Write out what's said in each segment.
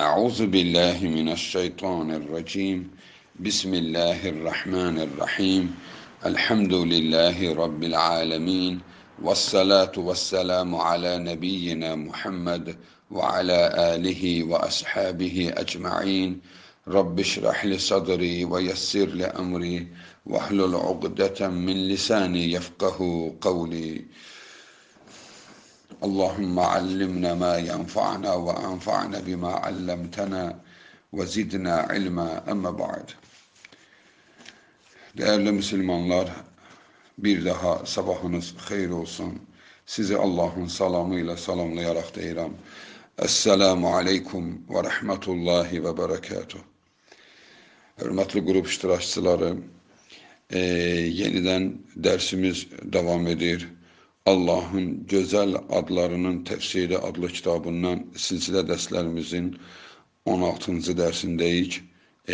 أعوذ بالله من الشيطان الرجيم بسم الله الرحمن الرحيم الحمد لله رب العالمين والصلاة والسلام على نبينا محمد وعلى آله وأصحابه أجمعين رب اشرح لي صدري ويسر لي أمري واحلل عقدة من لساني يفقه قولي اللهم علمنا ما ينفعنا وأنفعنا بما علمتنا وزدنا ilma ama ba'd. Değerli Müslümanlar, bir daha sabahınız hayır olsun. Sizi Allah'ın salamıyla salamlayarak deyirəm. Esselamu aleykum ve rahmetullahi ve berekatuh. Hörmətli qrup iştirakçıları, e, yenidən dərsimiz davam edir. Allahın gözəl adlarının təfsiri adlı kitabından silsilə dərslərimizin 16-cı dərsindəyik.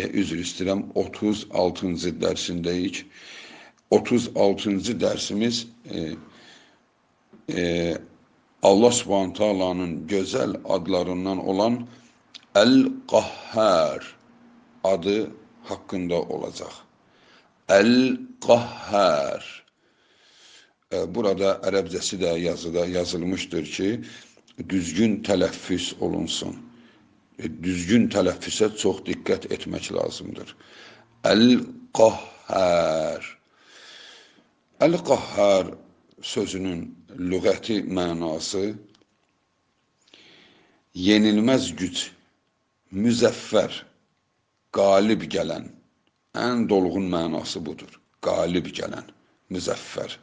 E, üzr istəyirəm, 36-cı dərsindəyik. 36-cı dərsimiz e, e, Allah Subhanahu taalanın gözəl adlarından olan Əl-Qahhar adı haqqında olacaq. Əl-Qahhar burada ərəbcəsi də yazıda yazılmışdır ki, düzgün tələffüs olunsun. E, düzgün tələffüsə çox diqqət etmək lazımdır. Əl-Qahhar Əl-Qahhar sözünün lüğəti mənası yenilməz güc, müzəffər, qalib gələn, ən dolğun mənası budur. Qalib gələn, müzəffər.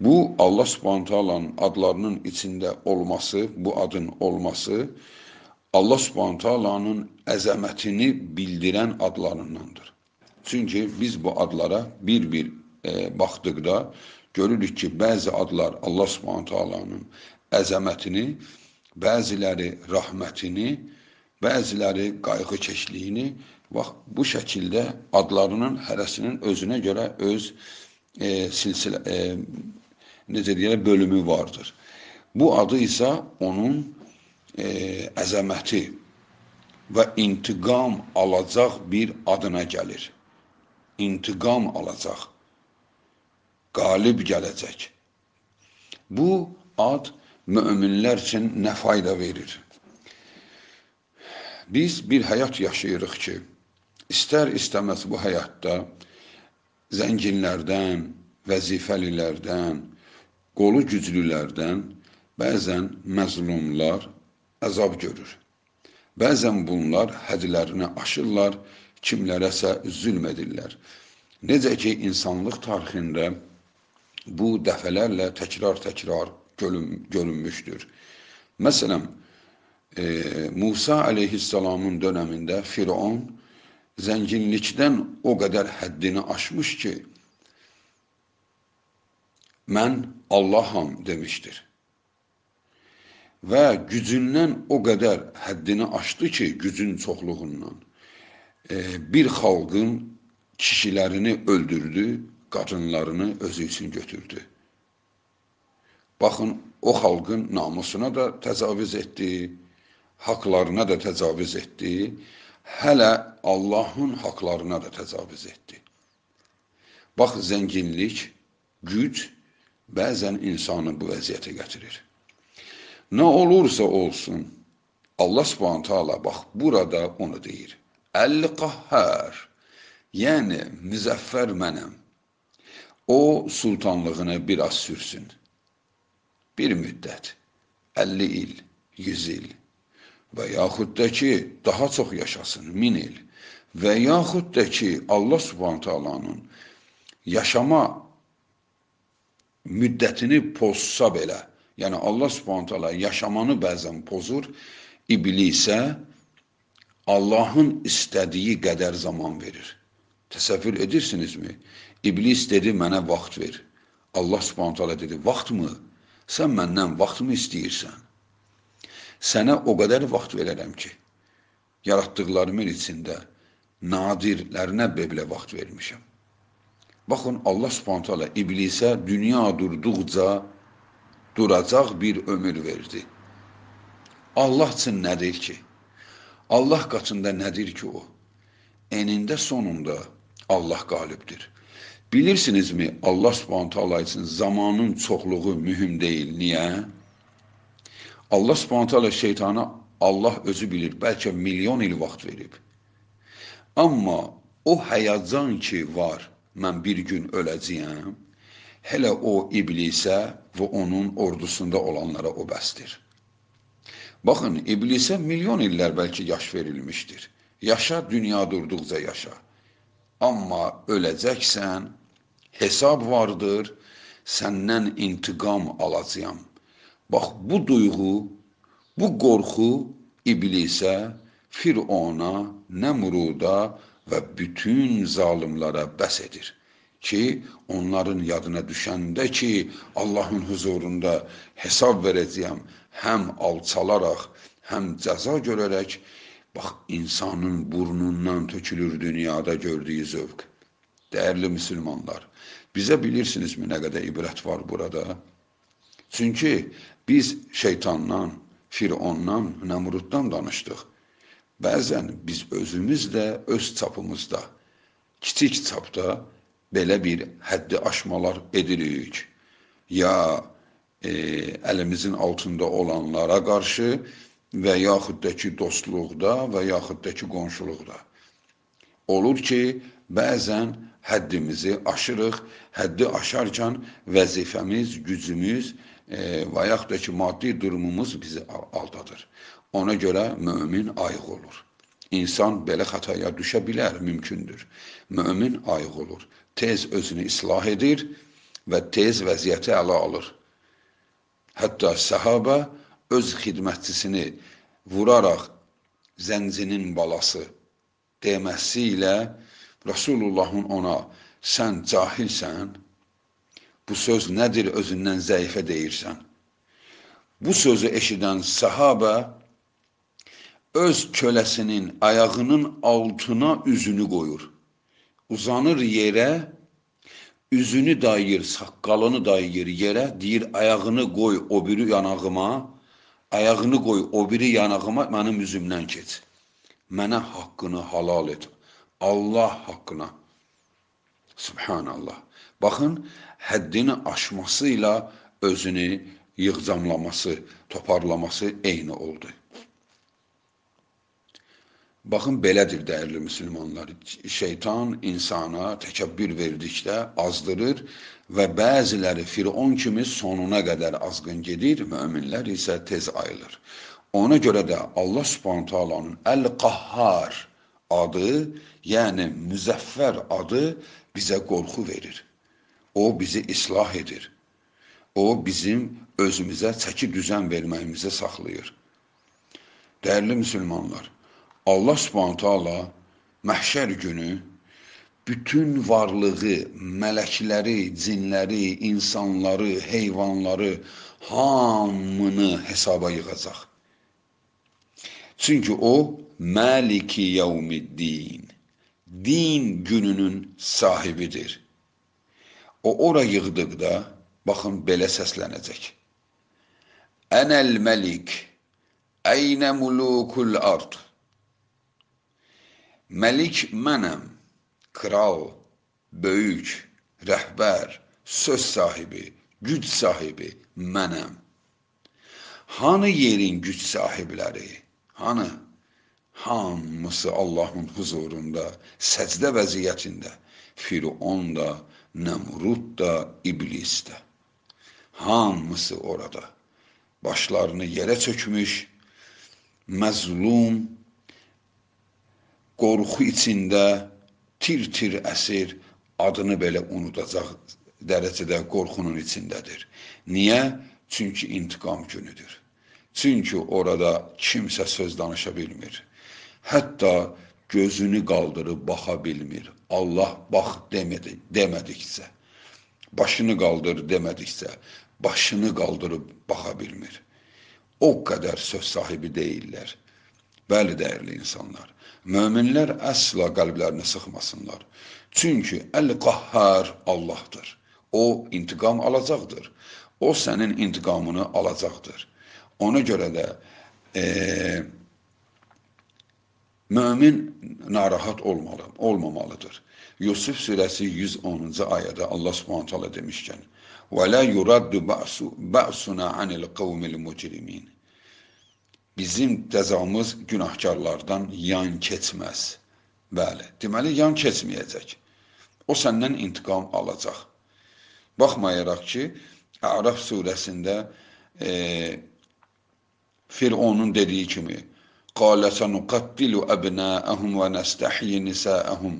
Bu Allah Subhanahu taalanın adlarının içində olması, bu adın olması Allah Subhanahu taalanın əzəmətini bildirən adlarındandır. Çünki biz bu adlara bir-bir e, baxdıqda görürük ki, bəzi adlar Allah Subhanahu taalanın əzəmətini, bəziləri rahmətini, bəziləri qayğı keçliyini Bax, bu şəkildə adlarının hərəsinin özünə görə öz e, silsilə e, necə deyirlər, bölümü vardır. Bu adı isə onun e, əzəməti və intiqam alacaq bir adına gəlir. İntiqam alacaq, qalib gələcək. Bu ad möminlər üçün nə fayda verir? Biz bir həyat yaşayırıq ki, istər-istəməz bu həyatda zənginlərdən, vəzifəlilərdən, qolu güclülərdən bəzən məzlumlar əzab görür. Bəzən bunlar hədlərini aşırlar, kimlərəsə zülm edirlər. Necə ki, insanlıq tarixində bu dəfələrlə təkrar-təkrar görün, görünmüşdür. Məsələn, e, Musa əleyhissalamın dönəmində Firon zənginlikdən o qədər həddini aşmış ki, mən Allaham demişdir. Və gücündən o qədər həddini aşdı ki, gücün çoxluğundan e, bir xalqın kişilərini öldürdü, qadınlarını özü üçün götürdü. Baxın, o xalqın namusuna da təcavüz etdi, haqlarına da təcavüz etdi, hələ Allahın haqlarına da təcavüz etdi. Bax, zənginlik, güc bəzən insanı bu vəziyyətə gətirir. Nə olursa olsun, Allah subhanahu taala bax burada onu deyir. Əl-Qahhar, yəni müzəffər mənəm. O sultanlığını bir az sürsün. Bir müddət, 50 il, 100 il və yaxud da ki, daha çox yaşasın, 1000 il və yaxud da ki, Allah subhanahu taalanın yaşama müddətini pozsa belə, yəni Allah Subhanahu taala yaşamanı bəzən pozur, iblisə Allahın istədiyi qədər zaman verir. Təsəvvür edirsinizmi? İblis dedi, mənə vaxt ver. Allah Subhanahu taala dedi, vaxtmı? Sən məndən vaxtmı istəyirsən? Sənə o qədər vaxt verərəm ki, yaratdıqlarımın içində nadirlərinə belə vaxt vermişəm. Baxın, Allah subhanət hələ iblisə dünya durduqca duracaq bir ömür verdi. Allah üçün nədir ki? Allah qaçında nədir ki o? Enində sonunda Allah qalibdir. Bilirsinizmi, Allah subhanət hələ üçün zamanın çoxluğu mühüm deyil. Niyə? Allah subhanət hələ şeytana Allah özü bilir, bəlkə milyon il vaxt verib. Amma o həyəcan ki var, mən bir gün öləcəyəm, hələ o iblisə və onun ordusunda olanlara o bəsdir. Baxın, iblisə milyon illər bəlkə yaş verilmişdir. Yaşa, dünya durduqca yaşa. Amma öləcəksən, hesab vardır, səndən intiqam alacağam. Bax, bu duyğu, bu qorxu iblisə, Firona, Nəmruda, və bütün zalimlara bəs edir ki, onların yadına düşəndə ki, Allahın huzurunda hesab verəcəyəm, həm alçalaraq, həm cəza görərək, bax, insanın burnundan tökülür dünyada gördüyü zövq. Dəyərli müsəlmanlar, bizə bilirsinizmi nə qədər ibrət var burada? Çünki biz şeytandan, Firondan, Nəmruddan danışdıq. Bəzən biz özümüzlə öz çapımızda, kiçik çapda belə bir həddi aşmalar edirik. Ya e, əlimizin altında olanlara qarşı və yaxud da ki dostluqda və yaxud da ki qonşuluqda. Olur ki, bəzən həddimizi aşırıq, həddi aşarkən vəzifəmiz, gücümüz e, və yaxud da ki maddi durumumuz bizi aldadır. Ona görə mömin ayıq olur. İnsan belə xətaya düşə bilər, mümkündür. Mömin ayıq olur. Tez özünü islah edir və tez vəziyyəti ələ alır. Hətta səhabə öz xidmətçisini vuraraq zəncinin balası deməsi ilə Rasulullahın ona sən cahilsən, bu söz nədir özündən zəifə deyirsən. Bu sözü eşidən səhabə öz köləsinin ayağının altına üzünü qoyur. Uzanır yerə, üzünü dayır, saqqalını dayır yerə, deyir ayağını qoy o biri yanağıma, ayağını qoy o biri yanağıma mənim üzümdən keç. Mənə haqqını halal et. Allah haqqına. Subhanallah. Baxın, həddini aşması ilə özünü yığcamlaması, toparlaması eyni oldu. Baxın, belədir dəyərli müsəlmanlar. Şeytan insana təkəbbür verdikdə azdırır və bəziləri Firon kimi sonuna qədər azğın gedir, möminlər isə tez ayılır. Ona görə də Allah Subhanahu taalanın Əl-Qahhar adı, yəni müzəffər adı bizə qorxu verir. O bizi islah edir. O bizim özümüzə çəki düzən verməyimizi saxlayır. Dəyərli müsəlmanlar, Allah Subhanahu taala məhşər günü bütün varlığı, mələkləri, cinləri, insanları, heyvanları hamını hesaba yığacaq. Çünki o Maliki Yevmiddin, din gününün sahibidir. O ora yığdıqda baxın belə səslənəcək. Enel Melik, Eyne mulukul ard. Məlik mənəm, kral, böyük, rəhbər, söz sahibi, güc sahibi mənəm. Hanı yerin güc sahibləri? Hanı? Hamısı Allahın huzurunda, səcdə vəziyyətində. Firon da, Nəmrud da, İblis də. Hamısı orada. Başlarını yerə çökmüş, məzlum, qorxu içində tir-tir əsir, adını belə unudacaq dərəcədə qorxunun içindədir. Niyə? Çünki intiqam günüdür. Çünki orada kimsə söz danışa bilmir. Hətta gözünü qaldırıb baxa bilmir. Allah bax demədi, demədikcə, başını qaldır demədikcə, başını qaldırıb baxa bilmir. O qədər söz sahibi deyillər. Bəli, dəyərli insanlar, möminlər əsla qəlblərini sıxmasınlar. Çünki əl-qahhar Allahdır. O, intiqam alacaqdır. O, sənin intiqamını alacaqdır. Ona görə də e, mömin narahat olmalı, olmamalıdır. Yusuf surəsi 110-cu ayədə Allah Subhanahu taala demişkən: "Və la yuraddu ba'su ba'suna anil qawmil mujrimin." bizim cəzamız günahkarlardan yan keçməz. Bəli, deməli yan keçməyəcək. O səndən intiqam alacaq. Baxmayaraq ki, Ərəf surəsində e, Fironun dediyi kimi قَالَ سَنُقَتِّلُ أَبْنَاءَهُمْ وَنَسْتَحْيِ نِسَاءَهُمْ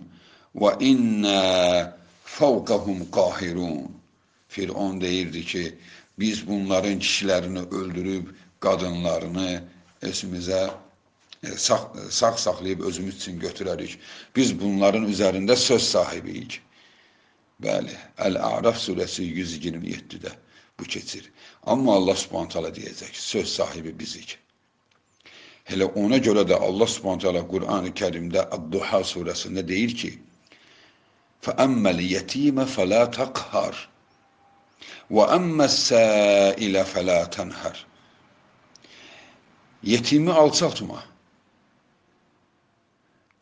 وَإِنَّا فَوْقَهُمْ قَاهِرُونَ Firon deyirdi ki, biz bunların kişilərini öldürüb qadınlarını özümüzə e, sağ, e, sağ saxlayıb özümüz üçün götürərik. Biz bunların üzərində söz sahibiyik. Bəli, Əl-Əraf surəsi 127-də bu keçir. Amma Allah Subhanahu taala deyəcək, söz sahibi bizik. Elə ona görə də Allah Subhanahu taala Qurani Kərimdə Əd-Duha surəsində deyir ki: "Fəəmməl yetimə fələ təqhar və əmməs-səilə fələ tənhər." Yetimi alçaq tutma.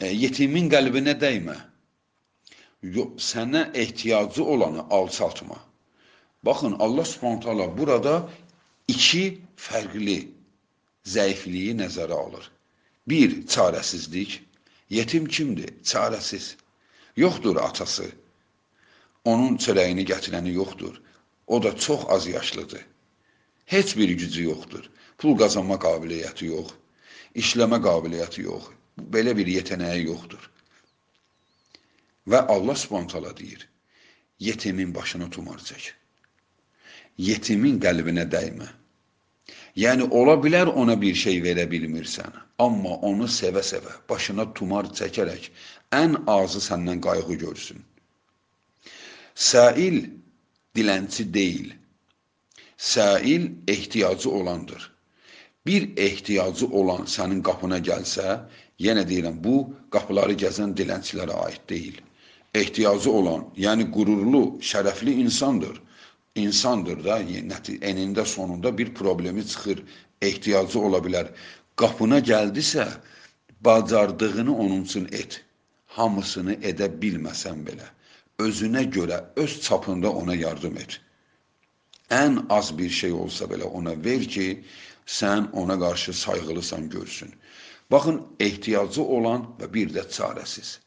E, yetimin qəlbinə dəymə. Yox, sənə ehtiyacı olanı alçaltma. Baxın, Allah subhanahu taala burada iki fərqli zəifliyi nəzərə alır. Bir, çarəsizlik. Yetim kimdir? Çarəsiz. Yoxdur atası. Onun çörəyini gətirəni yoxdur. O da çox az yaşlıdır heç bir gücü yoxdur. Pul qazanma qabiliyyəti yox, işləmə qabiliyyəti yox. Belə bir yetənəyi yoxdur. Və Allah Subhanahu deyir: "Yetimin başına tumar çək. Yetimin qəlbinə dəymə." Yəni ola bilər ona bir şey verə bilmirsən, amma onu sevə-sevə başına tumar çəkərək ən azı səndən qayğı görsün. Sail dilənçi deyil. Səil ehtiyacı olandır. Bir ehtiyacı olan sənin qapına gəlsə, yenə deyirəm, bu qapıları gəzən dilənçilərə aid deyil. Ehtiyacı olan, yəni qürurlu, şərəfli insandır. İnsandır da, enində sonunda bir problemi çıxır, ehtiyacı ola bilər. Qapına gəldisə, bacardığını onun üçün et. Hamısını edə bilməsən belə. Özünə görə, öz çapında ona yardım et.'' ən az bir şey olsa belə ona ver ki, sən ona qarşı sayğılısan görsün. Baxın, ehtiyacı olan və bir də çarəsiz.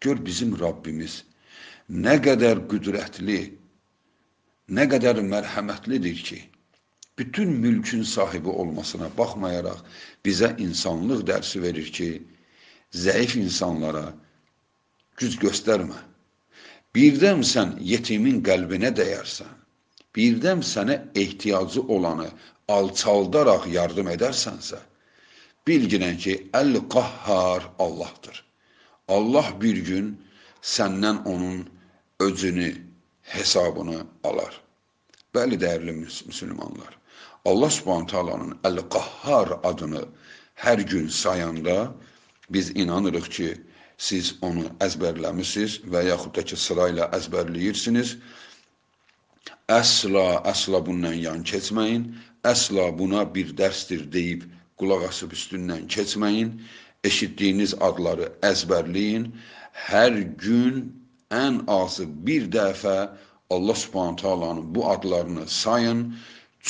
Gör bizim Rabbimiz nə qədər qüdrətli, nə qədər mərhəmətlidir ki, bütün mülkün sahibi olmasına baxmayaraq bizə insanlıq dərsi verir ki, zəif insanlara güc göstərmə. Birdən sən yetimin qəlbinə dəyərsən, birdən sənə ehtiyacı olanı alçaldaraq yardım edərsənsə, bilginən ki, Əl-Qahhar Allahdır. Allah bir gün səndən onun öcünü, hesabını alar. Bəli, dəyərli müsəlmanlar, Allah subhanətə alanın Əl-Qahhar adını hər gün sayanda biz inanırıq ki, siz onu əzbərləmişsiniz və yaxud da ki, sırayla əzbərləyirsiniz Əsla, əsla bundan yan keçməyin. Əsla buna bir dərsdir deyib qulaq asıb üstündən keçməyin. Eşitdiyiniz adları əzbərləyin. Hər gün ən azı bir dəfə Allah Subhanahu taalanın bu adlarını sayın.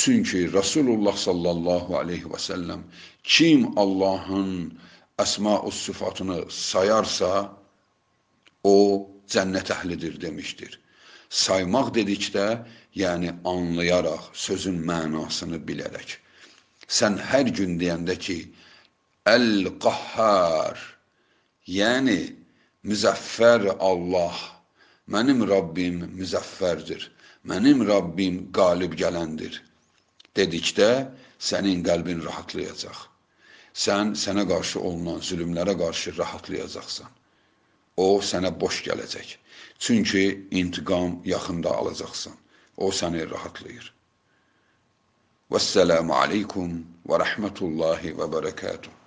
Çünki Rasulullah sallallahu aleyhi ve sellem kim Allahın əsma-us sıfatını sayarsa o cənnət əhlidir demişdir. Saymaq dedikdə, yəni anlayaraq, sözün mənasını bilərək. Sən hər gün deyəndə ki, Əl-Qahhar, yəni müzəffər Allah, mənim Rabbim müzəffərdir, mənim Rabbim qalib gələndir dedikdə sənin qəlbin rahatlayacaq. Sən sənə qarşı olunan zülmlərə qarşı rahatlayacaqsan. O sənə boş gələcək. Çünki intiqam yaxında alacaqsan. O səni rahatlayır. Vəssalamu aleykum və rəhmətullahi və bərəkatuhu.